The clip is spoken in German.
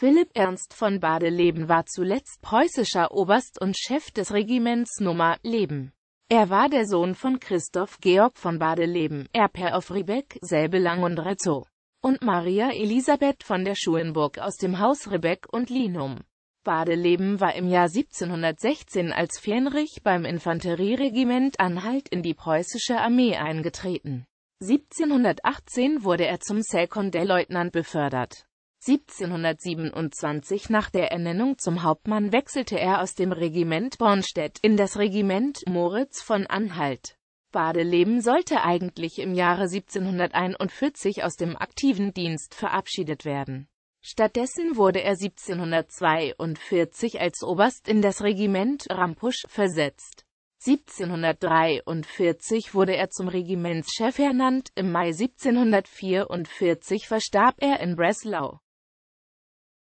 Philipp Ernst von Badeleben war zuletzt preußischer Oberst und Chef des Regiments Nummer Leben. Er war der Sohn von Christoph Georg von Badeleben, Erbherr auf Ribeck, Säbelang und Retzow, und Maria Elisabeth von der Schulenburg aus dem Haus Ribeck und Linum. Badeleben war im Jahr 1716 als Fähnrich beim Infanterieregiment Anhalt in die preußische Armee eingetreten. 1718 wurde er zum Sekondärleutnant befördert. 1727 nach der Ernennung zum Hauptmann wechselte er aus dem Regiment Bornstedt in das Regiment Moritz von Anhalt. Badeleben sollte eigentlich im Jahre 1741 aus dem aktiven Dienst verabschiedet werden. Stattdessen wurde er 1742 als Oberst in das Regiment Rampusch versetzt. 1743 wurde er zum Regimentschef ernannt, im Mai 1744 verstarb er in Breslau.